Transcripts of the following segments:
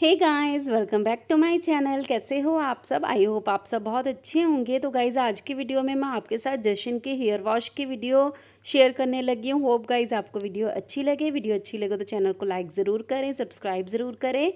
hey guys welcome back to my channel कैसे हो आप सब आई होप आप सब बहुत अच्छे होंगे तो गाइस आज की वीडियो में मैं आपके साथ जशन के हेयर वॉश की वीडियो शेयर करने लगी हूँ होप गाइस आपको वीडियो अच्छी लगे वीडियो अच्छी लगे तो चैनल को लाइक ज़रूर करें सब्सक्राइब ज़रूर करें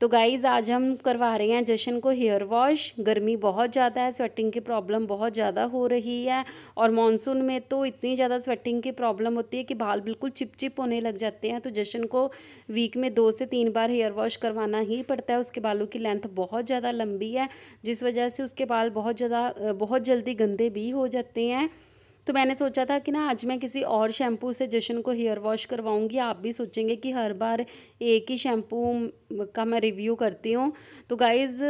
तो गाइज़ आज हम करवा रहे हैं जशन को हेयर वॉश गर्मी बहुत ज़्यादा है स्वेटिंग की प्रॉब्लम बहुत ज़्यादा हो रही है और मानसून में तो इतनी ज़्यादा स्वेटिंग की प्रॉब्लम होती है कि बाल बिल्कुल चिपचिप होने लग जाते हैं तो जशन को वीक में दो से तीन बार हेयर वॉश करवाना ही पड़ता है उसके बालों की लेंथ बहुत ज़्यादा लंबी है जिस वजह से उसके बाल बहुत ज़्यादा बहुत जल्दी गंदे भी हो जाते हैं तो मैंने सोचा था कि ना आज मैं किसी और शैम्पू से जशन को हेयर वॉश करवाऊँगी आप भी सोचेंगे कि हर बार एक ही शैम्पू का मैं रिव्यू करती हूँ तो गाइज़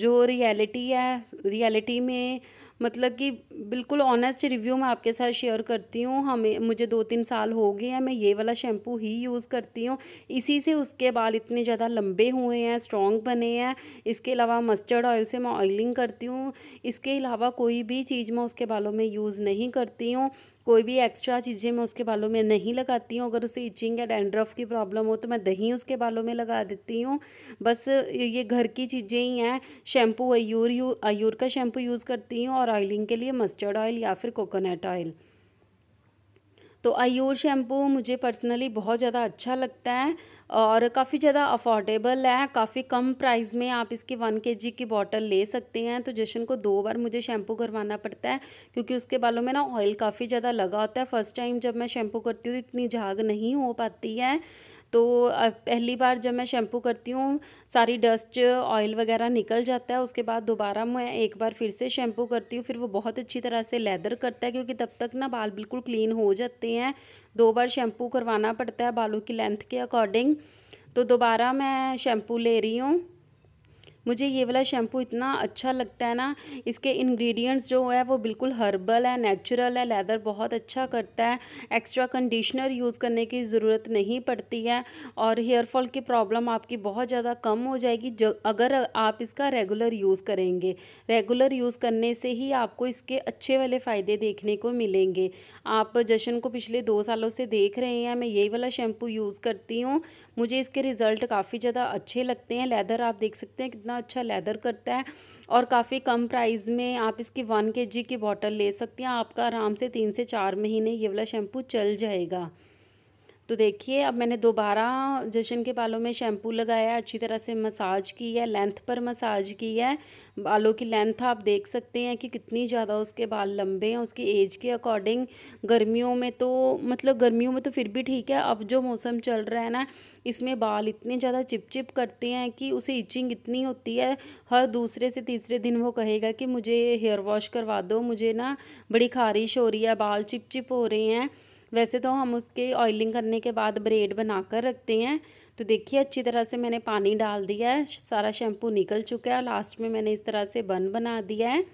जो रियलिटी है रियलिटी में मतलब कि बिल्कुल ऑनेस्ट रिव्यू मैं आपके साथ शेयर करती हूँ हमें मुझे दो तीन साल हो गए हैं मैं ये वाला शैम्पू ही यूज़ करती हूँ इसी से उसके बाल इतने ज़्यादा लंबे हुए हैं स्ट्रॉन्ग बने हैं इसके अलावा मस्टर्ड ऑयल से मैं ऑयलिंग करती हूँ इसके अलावा कोई भी चीज़ मैं उसके बालों में यूज़ नहीं करती हूँ कोई भी एक्स्ट्रा चीज़ें मैं उसके बालों में नहीं लगाती हूँ अगर उसे इचिंग या डैंड्रफ की प्रॉब्लम हो तो मैं दही उसके बालों में लगा देती हूँ बस ये घर की चीज़ें ही हैं शैम्पू अयूर यू अयूर का शैम्पू यूज़ करती हूँ और ऑयलिंग के लिए मस्टर्ड ऑयल या फिर कोकोनट ऑयल तो आयोर शैम्पू मुझे पर्सनली बहुत ज़्यादा अच्छा लगता है और काफ़ी ज़्यादा अफोर्डेबल है काफ़ी कम प्राइस में आप इसकी वन के जी की बॉटल ले सकते हैं तो जशन को दो बार मुझे शैम्पू करवाना पड़ता है क्योंकि उसके बालों में ना ऑयल काफ़ी ज़्यादा लगा होता है फर्स्ट टाइम जब मैं शैम्पू करती हूँ तो इतनी झाग नहीं हो पाती है तो पहली बार जब मैं शैम्पू करती हूँ सारी डस्ट ऑयल वगैरह निकल जाता है उसके बाद दोबारा मैं एक बार फिर से शैम्पू करती हूँ फिर वो बहुत अच्छी तरह से लेदर करता है क्योंकि तब तक ना बाल बिल्कुल क्लीन हो जाते हैं दो बार शैम्पू करवाना पड़ता है बालों की लेंथ के अकॉर्डिंग तो दोबारा मैं शैम्पू ले रही हूँ मुझे ये वाला शैम्पू इतना अच्छा लगता है ना इसके इंग्रेडिएंट्स जो है वो बिल्कुल हर्बल है नेचुरल है लेदर बहुत अच्छा करता है एक्स्ट्रा कंडीशनर यूज़ करने की ज़रूरत नहीं पड़ती है और हेयर फॉल की प्रॉब्लम आपकी बहुत ज़्यादा कम हो जाएगी जो अगर आप इसका रेगुलर यूज़ करेंगे रेगुलर यूज़ करने से ही आपको इसके अच्छे वाले फ़ायदे देखने को मिलेंगे आप जशन को पिछले दो सालों से देख रहे हैं मैं यही वाला शैम्पू यूज़ करती हूँ मुझे इसके रिज़ल्ट काफ़ी ज़्यादा अच्छे लगते हैं लेदर आप देख सकते हैं कितना अच्छा लेदर करता है और काफ़ी कम प्राइस में आप इसकी वन के जी की बॉटल ले सकती हैं आपका आराम से तीन से चार महीने ये वाला शैम्पू चल जाएगा तो देखिए अब मैंने दोबारा जशन के बालों में शैम्पू लगाया अच्छी तरह से मसाज की है लेंथ पर मसाज की है बालों की लेंथ आप देख सकते हैं कि कितनी ज़्यादा उसके बाल लंबे हैं उसकी एज के अकॉर्डिंग गर्मियों में तो मतलब गर्मियों में तो फिर भी ठीक है अब जो मौसम चल रहा है ना इसमें बाल इतने ज़्यादा चिपचिप करते हैं कि उसे इचिंग इतनी होती है हर दूसरे से तीसरे दिन वो कहेगा कि मुझे हेयर वॉश करवा दो मुझे ना बड़ी खारिश हो रही है बाल चिपचिप हो रहे हैं वैसे तो हम उसके ऑयलिंग करने के बाद ब्रेड बना कर रखते हैं तो देखिए अच्छी तरह से मैंने पानी डाल दिया है सारा शैम्पू निकल चुका है लास्ट में मैंने इस तरह से बन बना दिया है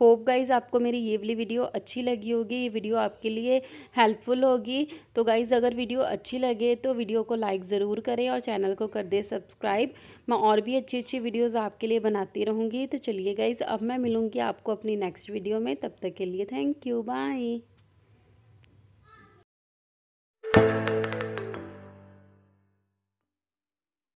होप गाइज़ आपको मेरी ये वाली वीडियो अच्छी लगी होगी ये वीडियो आपके लिए हेल्पफुल होगी तो गाइज़ अगर वीडियो अच्छी लगे तो वीडियो को लाइक ज़रूर करें और चैनल को कर दे सब्सक्राइब मैं और भी अच्छी अच्छी वीडियोज़ आपके लिए बनाती रहूँगी तो चलिए गाइज़ अब मैं मिलूँगी आपको अपनी नेक्स्ट वीडियो में तब तक के लिए थैंक यू बाय